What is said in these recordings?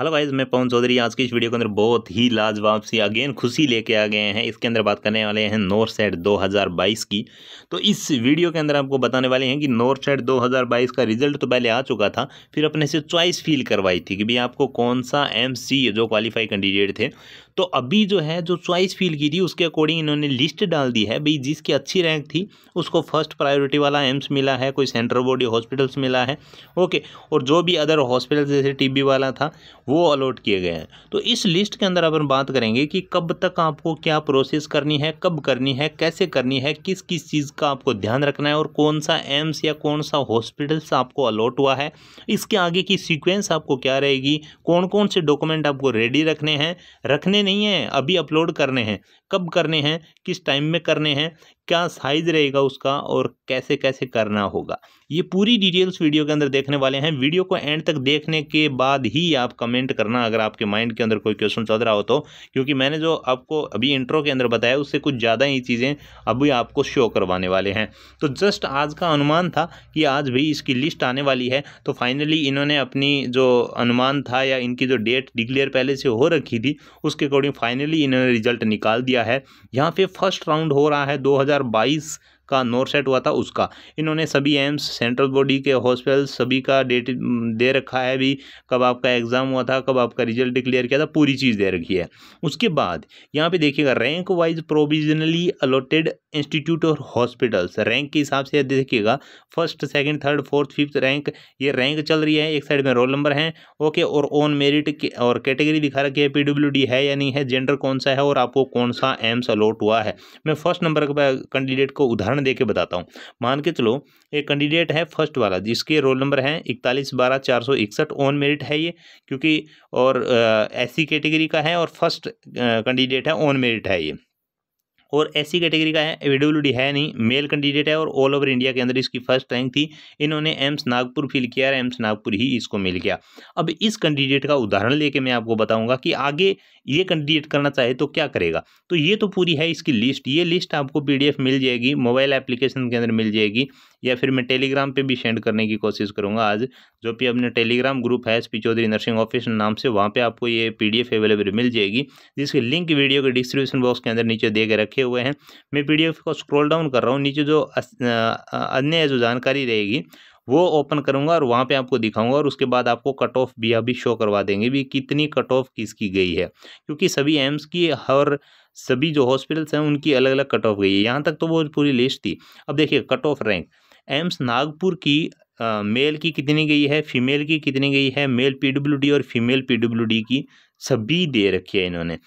hello guys मैं पवन चौधरी आज की इस वीडियो के अंदर बहुत ही लाजवाब सी अगेन खुशी लेके आ गए हैं इसके अंदर बात करने वाले हैं नोर सेट 2022 की तो इस वीडियो के अंदर आपको बताने वाले हैं कि नोर सेट 2022 का रिजल्ट तो पहले आ चुका था फिर अपने से चॉइस फील करवाई थी कि भाई आपको कौन सा एम जो क्वालिफाई कैंडिडेट थे तो अभी जो है जो च्वाइस फील की थी उसके अकॉर्डिंग इन्होंने लिस्ट डाल दी है भाई जिसकी अच्छी रैंक थी उसको फर्स्ट प्रायोरिटी वाला एम्स मिला है कोई सेंट्रल बॉडी हॉस्पिटल्स मिला है ओके और जो भी अदर हॉस्पिटल जैसे टीबी वाला था वो अलॉट किए गए हैं तो इस लिस्ट के अंदर अपन बात करेंगे कि कब तक आपको क्या प्रोसेस करनी है कब करनी है कैसे करनी है किस किस चीज़ का आपको ध्यान रखना है और कौन सा एम्स या कौन सा हॉस्पिटल्स आपको अलॉट हुआ है इसके आगे की सीक्वेंस आपको क्या रहेगी कौन कौन से डॉक्यूमेंट आपको रेडी रखने हैं रखने नहीं है अभी अपलोड करने हैं कब करने हैं किस टाइम में करने हैं क्या साइज़ रहेगा उसका और कैसे कैसे करना होगा ये पूरी डिटेल्स वीडियो के अंदर देखने वाले हैं वीडियो को एंड तक देखने के बाद ही आप कमेंट करना अगर आपके माइंड के अंदर कोई क्वेश्चन चल रहा हो तो क्योंकि मैंने जो आपको अभी इंट्रो के अंदर बताया उससे कुछ ज़्यादा ही चीज़ें अभी आपको शो करवाने वाले हैं तो जस्ट आज का अनुमान था कि आज भी इसकी लिस्ट आने वाली है तो फाइनली इन्होंने अपनी जो अनुमान था या इनकी जो डेट डिक्लेयर पहले से हो रखी थी उसके अकॉर्डिंग फाइनली इन्होंने रिजल्ट निकाल दिया है यहाँ पे फर्स्ट राउंड हो रहा है दो हज़ार 2022 का सेट हुआ था उसका इन्होंने सभी एम्स सेंट्रल बॉडी के हॉस्पिटल सभी का डेट दे रखा है अभी कब आपका एग्ज़ाम हुआ था कब आपका रिजल्ट डिक्लेयर किया था पूरी चीज़ दे रखी है उसके बाद यहाँ पे देखिएगा rank wise provisionally allotted institute और हॉस्पिटल्स रैंक के हिसाब से देखिएगा first second third fourth fifth rank ये रैंक चल रही है एक साइड में रोल नंबर है ओके और ऑन मेरिट और कैटेगरी दिखा रखी है पी है या नहीं है जेंडर कौन सा है और आपको कौन सा एम्स अलॉट हुआ है मैं फर्स्ट नंबर कैंडिडेट को उदाहरण उदाहरण देके बताता हूँ मान के चलो एक कैंडिडेट है फर्स्ट वाला जिसके रोल नंबर है इकतालीस बारह चार सौ इकसठ ऑन मेरिट है ये क्योंकि और एस कैटेगरी का है और फर्स्ट कैंडिडेट है ऑन मेरिट है ये और ऐसी कैटेगरी का है डी है नहीं मेल कैंडिडेट है और ऑल ओवर इंडिया के अंदर इसकी फर्स्ट रैंक थी इन्होंने एम्स नागपुर फिल किया और एम्स नागपुर ही इसको मिल गया अब इस कैंडिडेट का उदाहरण लेके मैं आपको बताऊंगा कि आगे ये कैंडिडेट करना चाहे तो क्या करेगा तो ये तो पूरी है इसकी लिस्ट ये लिस्ट आपको पी मिल जाएगी मोबाइल एप्लीकेशन के अंदर मिल जाएगी या फिर मैं टेलीग्राम पे भी सेंड करने की कोशिश करूँगा आज जो भी अपने टेलीग्राम ग्रुप है S P Chaudhary nursing office नाम से वहाँ पे आपको ये पीडीएफ अवेलेबल मिल जाएगी जिसकी लिंक वीडियो के डिस्क्रिप्शन बॉक्स के अंदर नीचे दे के रखे हुए हैं मैं पी को स्क्रोल डाउन कर रहा हूँ नीचे जो अन्य जो जानकारी रहेगी वो ओपन करूंगा और वहाँ पे आपको दिखाऊंगा और उसके बाद आपको कट ऑफ भी अभी शो करवा देंगे भी कितनी कट ऑफ किसकी गई है क्योंकि सभी एम्स की हर सभी जो हॉस्पिटल्स हैं उनकी अलग अलग कट ऑफ गई है यहाँ तक तो वो पूरी लिस्ट थी अब देखिए cut off rank AIIMS Nagpur की आ, मेल की कितनी गई है फीमेल की कितनी गई है मेल पीडब्ल्यूडी और फीमेल पीडब्ल्यूडी की सभी दे रखी है इन्होंने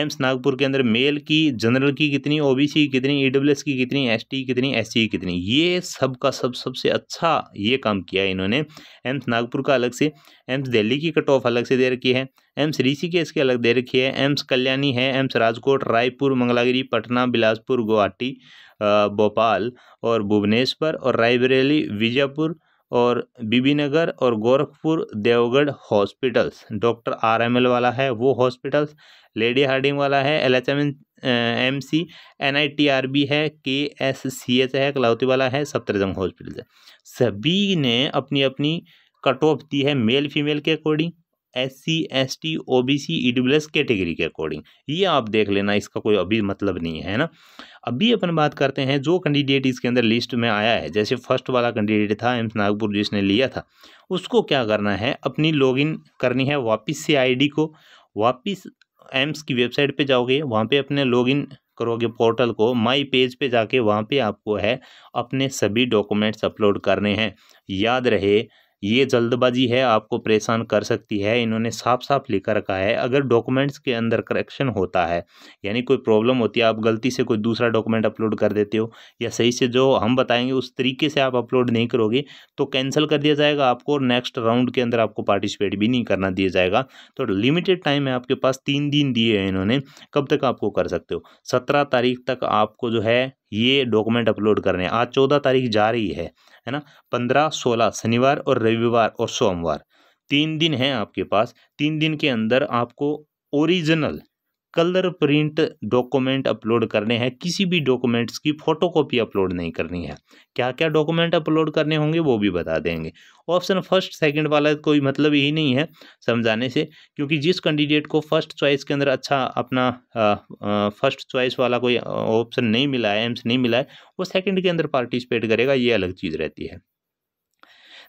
एम्स नागपुर के अंदर मेल की जनरल की कितनी ओबीसी की कितनी ईडब्ल्यूएस की कितनी एसटी की कितनी एससी की कितनी ये सब का सब सबसे अच्छा ये काम किया है इन्होंने एम्स नागपुर का अलग से एम्स दिल्ली की कट ऑफ अलग से दे रखी है एम्स के इसके अलग दे रखी है एम्स कल्याणी है एम्स राजकोट रायपुर मंगलागिरी पटना बिलासपुर गुवाहाटी भोपाल और भुवनेश्वर और रायबरेली विजयपुर और नगर और गोरखपुर देवगढ़ hospitals doctor R M L वाला है वो हॉस्पिटल्स लेडी हार्डिंग वाला है L H M M C N I T R B है के एस सी एच है कलावती वाला है सप्तरजंग हॉस्पिटल है सभी ने अपनी अपनी कट ऑफ दी है मेल फीमेल के according S C S T O B C E W S category के अकॉर्डिंग ये आप देख लेना इसका कोई अभी मतलब नहीं है ना अभी अपन बात करते हैं जो कैंडिडेट इसके अंदर लिस्ट में आया है जैसे फर्स्ट वाला कैंडिडेट था एम्स नागपुर जिसने लिया था उसको क्या करना है अपनी लॉगिन करनी है वापस से आईडी को वापस एम्स की वेबसाइट पे जाओगे वहाँ पे अपने लॉगिन करोगे पोर्टल को माई पेज पे जाके वहाँ पे आपको है अपने सभी डॉक्यूमेंट्स अपलोड करने हैं याद रहे ये जल्दबाजी है आपको परेशान कर सकती है इन्होंने साफ साफ लिखा रखा है अगर डॉक्यूमेंट्स के अंदर करेक्शन होता है यानी कोई प्रॉब्लम होती है आप गलती से कोई दूसरा डॉक्यूमेंट अपलोड कर देते हो या सही से जो हम बताएंगे उस तरीके से आप अपलोड नहीं करोगे तो कैंसिल कर दिया जाएगा आपको और नेक्स्ट राउंड के अंदर आपको पार्टिसिपेट भी नहीं करना दिया जाएगा तो लिमिटेड टाइम है आपके पास तीन दिन दिए हैं इन्होंने कब तक आपको कर सकते हो सत्रह तारीख तक आपको जो है ये डॉक्यूमेंट अपलोड करने हैं आज चौदह तारीख जा रही है है ना पंद्रह सोलह शनिवार और रविवार और सोमवार तीन दिन हैं आपके पास तीन दिन के अंदर आपको original colour print document upload करने हैं किसी भी डॉक्यूमेंट्स की फ़ोटोकॉपी अपलोड नहीं करनी है क्या क्या डॉक्यूमेंट अपलोड करने होंगे वो भी बता देंगे ऑप्शन फर्स्ट सेकंड वाला कोई मतलब यही नहीं है समझाने से क्योंकि जिस कैंडिडेट को फर्स्ट चॉइस के अंदर अच्छा अपना फर्स्ट चॉइस वाला कोई ऑप्शन नहीं मिला है एम्स नहीं मिला है वो सेकेंड के अंदर पार्टिसिपेट करेगा ये अलग चीज़ रहती है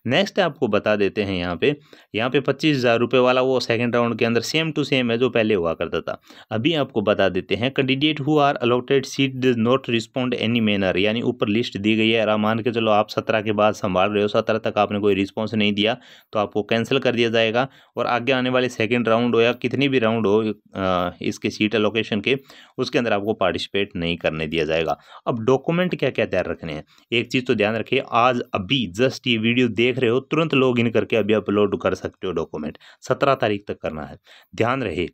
नेक्स्ट आपको बता देते हैं यहाँ पे यहाँ पे पच्चीस हज़ार रुपये वाला वो सेकंड राउंड के अंदर सेम टू सेम है जो पहले हुआ करता था अभी आपको बता देते हैं candidate who are allotted seat does not respond any manner यानी ऊपर लिस्ट दी गई है मान के चलो आप सत्रह के बाद संभाल रहे हो सत्रह तक आपने कोई रिस्पॉन्स नहीं दिया तो आपको कैंसिल कर दिया जाएगा और आगे आने वाले सेकेंड राउंड हो या कितनी भी राउंड हो इसके सीट अलोकेशन के उसके अंदर आपको पार्टिसिपेट नहीं करने दिया जाएगा अब डॉक्यूमेंट क्या क्या तैयार रखने हैं एक चीज़ तो ध्यान रखिए आज अभी जस्ट ये वीडियो देख देख रहे हो तुरंत लॉग इन करके अभी अपलोड कर सकते हो डॉक्यूमेंट सत्रह तारीख तक करना है ध्यान रहे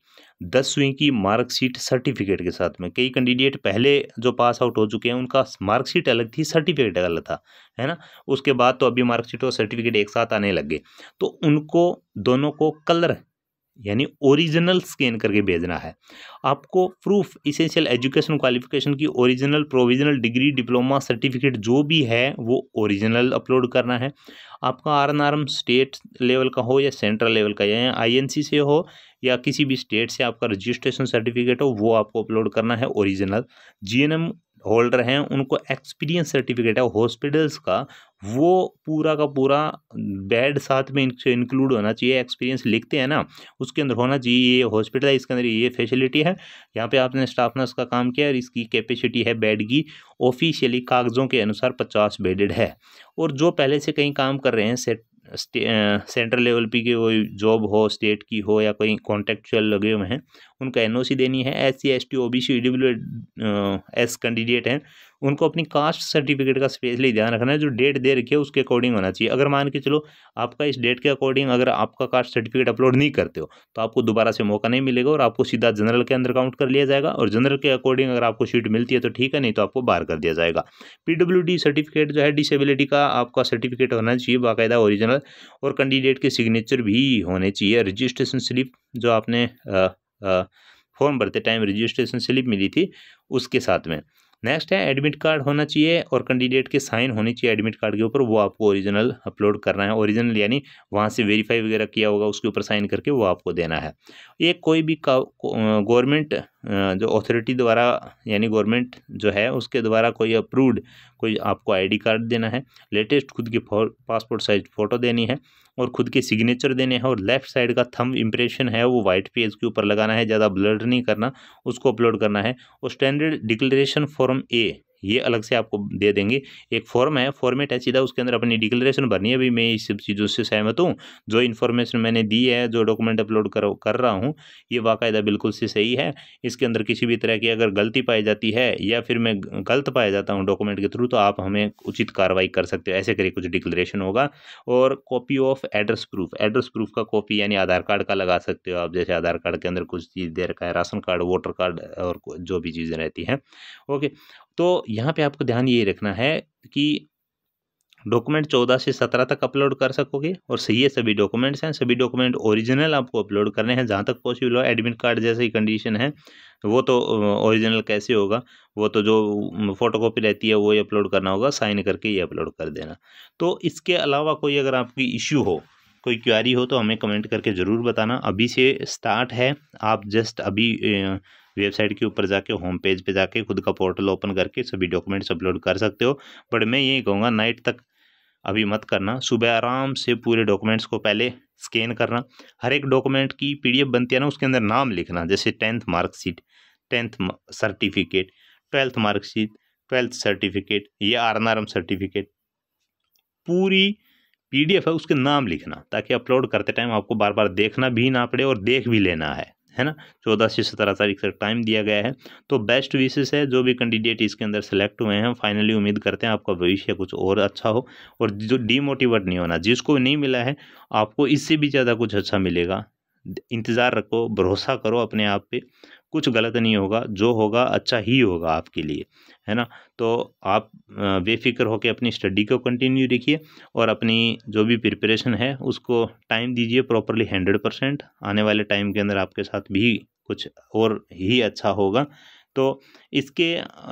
दसवीं की मार्कशीट सर्टिफिकेट के साथ में कई कैंडिडेट पहले जो पास आउट हो चुके हैं उनका मार्कशीट अलग थी सर्टिफिकेट अलग था है ना उसके बाद तो अभी मार्कशीट और सर्टिफिकेट एक साथ आने लग गए तो उनको दोनों को कलर यानी ओरिजिनल स्कैन करके भेजना है आपको प्रूफ इसेंशियल एजुकेशन क्वालिफिकेशन की original provisional degree diploma certificate जो भी है वो ओरिजिनल अपलोड करना है आपका आर एन स्टेट लेवल का हो या सेंट्रल लेवल का या आईएनसी से हो या किसी भी स्टेट से आपका रजिस्ट्रेशन सर्टिफिकेट हो वो आपको अपलोड करना है ओरिजिनल जी होल्डर हैं उनको एक्सपीरियंस सर्टिफिकेट है हॉस्पिटल्स का वो पूरा का पूरा बेड साथ में इंक्लूड होना चाहिए एक्सपीरियंस लिखते हैं ना उसके अंदर होना चाहिए ये हॉस्पिटल है इसके अंदर ये फैसिलिटी है यहाँ पे आपने स्टाफ नर्स का काम किया और इसकी कैपेसिटी है बेड की ऑफिशियली कागज़ों के अनुसार पचास बेडेड है और जो पहले से कहीं काम कर रहे हैं से, सेंट्रल लेवल पर की कोई जॉब हो स्टेट की हो या कोई कॉन्ट्रेक्चुअल लगे हुए हैं उनका एन देनी है S C S T O B C W S candidate हैं उनको अपनी कास्ट सर्टिफिकेट का स्पेशली ध्यान रखना है जो डेट दे रखी है उसके अकॉर्डिंग होना चाहिए अगर मान के चलो आपका इस डेट के अकॉर्डिंग अगर आपका कास्ट सर्टिफिकेट अपलोड नहीं करते हो तो आपको दोबारा से मौका नहीं मिलेगा और आपको सीधा जनरल के अंदर काउंट कर लिया जाएगा और जनरल के अकॉर्डिंग अगर आपको सीट मिलती है तो ठीक है नहीं तो आपको बाहर कर दिया जाएगा पी सर्टिफिकेट जो है डिसेबिलिटी का आपका सर्टिफिकेट होना चाहिए बाकायदा ओरिजिनल और कैंडिडेट के सिग्नेचर भी होने चाहिए रजिस्ट्रेशन स्लिप जो आपने फॉर्म भरते टाइम रजिस्ट्रेशन स्लिप मिली थी उसके साथ में नेक्स्ट है एडमिट कार्ड होना चाहिए और कैंडिडेट के साइन होने चाहिए एडमिट कार्ड के ऊपर वो आपको ओरिजिनल अपलोड करना है ओरिजिनल यानी वहाँ से वेरीफाई वगैरह किया होगा उसके ऊपर साइन करके वो आपको देना है ये कोई भी गवर्नमेंट जो अथॉरिटी द्वारा यानी गवर्नमेंट जो है उसके द्वारा कोई अप्रूव्ड कोई आपको आईडी कार्ड देना है लेटेस्ट खुद की पासपोर्ट साइज फ़ोटो देनी है और खुद के सिग्नेचर देने हैं और लेफ़्ट साइड का थंब इम्प्रेशन है वो वाइट पेज के ऊपर लगाना है ज़्यादा ब्लर नहीं करना उसको अपलोड करना है और स्टैंडर्ड डिक्लेरेशन फॉर्म ए ये अलग से आपको दे देंगे एक फॉर्म है फॉर्मेट है सीधा उसके अंदर अपनी डिक्लेरेशन भरनी है अभी मैं इस सब चीज़ों से सहमत हूँ जो इन्फॉर्मेशन मैंने दी है जो डॉक्यूमेंट अपलोड कर कर रहा हूँ ये बाकायदा बिल्कुल से सही है इसके अंदर किसी भी तरह की अगर गलती पाई जाती है या फिर मैं गलत पाया जाता हूँ डॉक्यूमेंट के थ्रू तो आप हमें उचित कार्रवाई कर सकते हो ऐसे करिए कुछ डिक्लेरेशन होगा और copy of address proof address proof का कॉपी यानी आधार कार्ड का लगा सकते हो आप जैसे आधार कार्ड के अंदर कुछ चीज़ दे रखा है राशन कार्ड वोटर कार्ड और जो भी चीज़ें रहती हैं ओके तो यहाँ पे आपको ध्यान ये रखना है कि डॉक्यूमेंट चौदह से सत्रह तक अपलोड कर सकोगे और सही है सभी डॉक्यूमेंट्स हैं सभी डॉक्यूमेंट ओरिजिनल आपको अपलोड करने हैं जहाँ तक पॉसिबल हो एडमिट कार्ड जैसी कंडीशन है वो तो ओरिजिनल कैसे होगा वो तो जो फोटोकॉपी रहती है वो ही अपलोड करना होगा साइन करके ये अपलोड कर देना तो इसके अलावा कोई अगर आपकी इश्यू हो कोई क्वारी हो तो हमें कमेंट करके ज़रूर बताना अभी से स्टार्ट है आप जस्ट अभी वेबसाइट के ऊपर जाके होम पेज पे जाके खुद का पोर्टल ओपन करके सभी डॉक्यूमेंट्स अपलोड कर सकते हो बट मैं यही कहूँगा नाइट तक अभी मत करना सुबह आराम से पूरे डॉक्यूमेंट्स को पहले स्कैन करना हर एक डॉक्यूमेंट की पी बनती है ना उसके अंदर नाम लिखना जैसे tenth marksheet tenth certificate twelfth marksheet twelfth certificate ये आर सर्टिफिकेट पूरी पीडीएफ है उसके नाम लिखना ताकि अपलोड करते टाइम आपको बार बार देखना भी ना पड़े और देख भी लेना है है ना चौदह से सत्रह तारीख तक टाइम दिया गया है तो बेस्ट विशेष है जो भी कैंडिडेट इसके अंदर सेलेक्ट हुए हैं फाइनली उम्मीद करते हैं आपका भविष्य कुछ और अच्छा हो और जो डीमोटिवेट नहीं होना जिसको नहीं मिला है आपको इससे भी ज़्यादा कुछ अच्छा मिलेगा इंतज़ार रखो भरोसा करो अपने आप पर कुछ गलत नहीं होगा जो होगा अच्छा ही होगा आपके लिए है ना तो आप बेफिक्र होकर अपनी स्टडी को कंटिन्यू रखिए और अपनी जो भी प्रिपरेशन है उसको टाइम दीजिए प्रॉपरली हंड्रेड परसेंट आने वाले टाइम के अंदर आपके साथ भी कुछ और ही अच्छा होगा तो इसके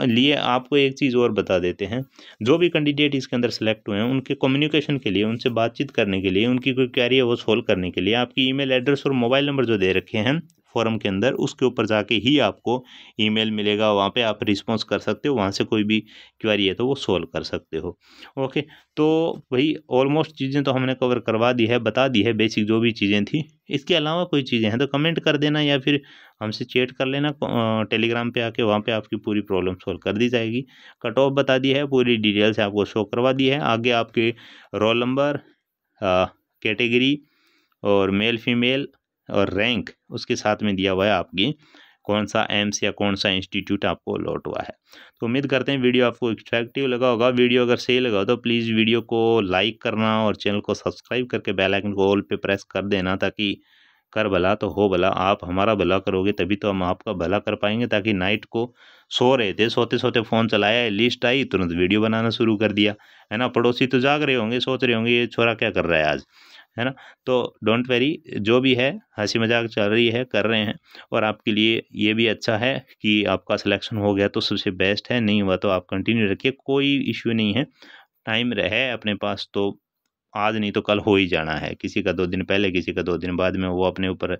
लिए आपको एक चीज़ और बता देते हैं जो भी कैंडिडेट इसके अंदर सेलेक्ट हुए हैं उनके कम्युनिकेशन के लिए उनसे बातचीत करने के लिए उनकी कोई क्वेरी है वो सोल्व करने के लिए आपकी ईमेल एड्रेस और मोबाइल नंबर जो दे रखे हैं फॉरम के अंदर उसके ऊपर जाके ही आपको ईमेल मिलेगा वहाँ पे आप रिस्पॉन्स कर सकते हो वहाँ से कोई भी क्वारी है तो वो सोल्व कर सकते हो ओके तो भाई ऑलमोस्ट चीज़ें तो हमने कवर करवा दी है बता दी है बेसिक जो भी चीज़ें थी इसके अलावा कोई चीज़ें हैं तो कमेंट कर देना या फिर हमसे चैट कर लेना टेलीग्राम पे आके वहाँ पे आपकी पूरी प्रॉब्लम सॉल्व कर दी जाएगी कट ऑफ बता दी है पूरी डिटेल्स आपको शो करवा दी है आगे आपके रोल नंबर कैटेगरी और मेल फीमेल और रैंक उसके साथ में दिया हुआ है आपकी कौन सा एम्स या कौन सा इंस्टीट्यूट आपको अलॉट हुआ है तो उम्मीद करते हैं वीडियो आपको इफेक्टिव लगा होगा वीडियो अगर सही लगा हो तो प्लीज़ वीडियो को लाइक करना और चैनल को सब्सक्राइब करके बेल आइकन को ऑल पे प्रेस कर देना ताकि कर भला तो हो भला आप हमारा भला करोगे तभी तो हम आपका भला कर पाएंगे ताकि नाइट को सो रहे थे सोते सोते फ़ोन चलाया लिस्ट आई तुरंत वीडियो बनाना शुरू कर दिया है ना पड़ोसी तो जाग रहे होंगे सोच रहे होंगे ये छोरा क्या कर रहा है आज है ना तो डोंट वेरी जो भी है हंसी मजाक चल रही है कर रहे हैं और आपके लिए ये भी अच्छा है कि आपका सिलेक्शन हो गया तो सबसे बेस्ट है नहीं हुआ तो आप कंटिन्यू रखिए कोई इश्यू नहीं है टाइम रहे अपने पास तो आज नहीं तो कल हो ही जाना है किसी का दो दिन पहले किसी का दो दिन बाद में वो अपने ऊपर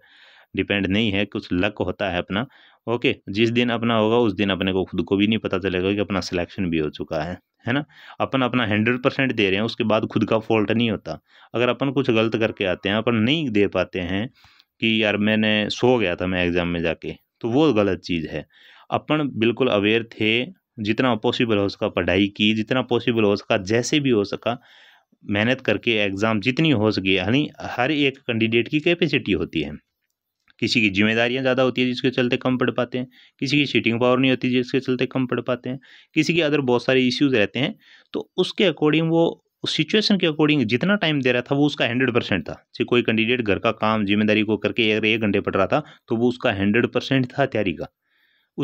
डिपेंड नहीं है कुछ लक होता है अपना ओके जिस दिन अपना होगा उस दिन अपने को खुद को भी नहीं पता चलेगा कि अपना सिलेक्शन भी हो चुका है है ना अपन अपना हंड्रेड परसेंट दे रहे हैं उसके बाद खुद का फॉल्ट नहीं होता अगर अपन कुछ गलत करके आते हैं अपन नहीं दे पाते हैं कि यार मैंने सो गया था मैं एग्ज़ाम में जाके तो वो गलत चीज़ है अपन बिल्कुल अवेयर थे जितना पॉसिबल हो सका पढ़ाई की जितना पॉसिबल हो सका जैसे भी हो सका मेहनत करके एग्ज़ाम जितनी हो सकी यानी हर एक कैंडिडेट की कैपेसिटी होती है किसी की जिम्मेदारियाँ ज़्यादा होती है जिसके चलते कम पढ़ पाते हैं किसी की सीटिंग पावर नहीं होती जिसके चलते कम पढ़ पाते हैं किसी के अदर बहुत सारे इश्यूज़ रहते हैं तो उसके अकॉर्डिंग वो उस सिचुएशन के अकॉर्डिंग जितना टाइम दे रहा था वो उसका हंड्रेड परसेंट था जैसे कोई कैंडिडेट घर का काम जिम्मेदारी को करके अगर एक घंटे पढ़ रहा था तो वो उसका हंड्रेड परसेंट था तैयारी का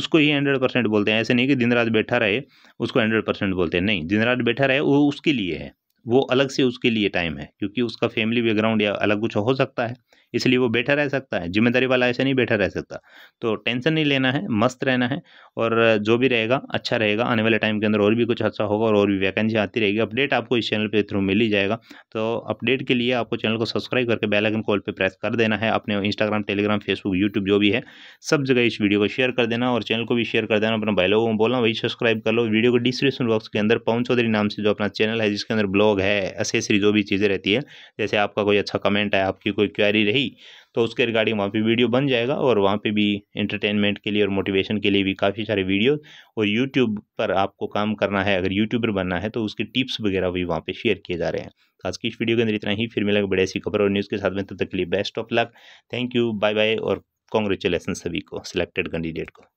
उसको ही हंड्रेड परसेंट बोलते हैं ऐसे नहीं कि दिन रात बैठा रहे उसको हंड्रेड परसेंट बोलते हैं नहीं दिन रात बैठा रहे वो उसके लिए है वो अलग से उसके लिए टाइम है क्योंकि उसका फैमिली बैकग्राउंड या अलग कुछ हो सकता है इसलिए वो बैठा रह सकता है जिम्मेदारी वाला ऐसे नहीं बैठा रह सकता तो टेंशन नहीं लेना है मस्त रहना है और जो भी रहेगा अच्छा रहेगा आने वाले टाइम के अंदर और भी कुछ अच्छा होगा और और भी वैकेंसी आती रहेगी अपडेट आपको इस चैनल के थ्रू मिल ही जाएगा तो अपडेट के लिए आपको चैनल को सब्सक्राइब करके बेल आइकन कॉल पर प्रेस कर देना है अपने इंस्टाग्राम टेलीग्राम फेसबुक यूट्यूब जो भी है सब जगह इस वीडियो को शेयर कर देना और चैनल को भी शेयर कर देना अपने भाई लोगों को बोलना वही सब्सक्राइब कर लो वीडियो को डिस्क्रिप्शन बॉक्स के अंदर पवन चौधरी नाम से जो अपना चैनल है जिसके अंदर ब्लॉग है एसेसरी जो भी चीज़ें रहती है जैसे आपका कोई अच्छा कमेंट है आपकी कोई क्वारी रही गई तो उसके रिगार्डिंग वहाँ पे वीडियो बन जाएगा और वहाँ पे भी एंटरटेनमेंट के लिए और मोटिवेशन के लिए भी काफ़ी सारे वीडियो और यूट्यूब पर आपको काम करना है अगर यूट्यूबर बनना है तो उसके टिप्स वगैरह भी वहाँ पर शेयर किए जा रहे हैं तो आज की इस वीडियो के अंदर इतना ही फिर मिलेगा बड़े ऐसी खबर और न्यूज़ के साथ में तब तक के लिए best of luck thank you bye bye और कॉन्ग्रेचुलेसन सभी को सिलेक्टेड कैंडिडेट को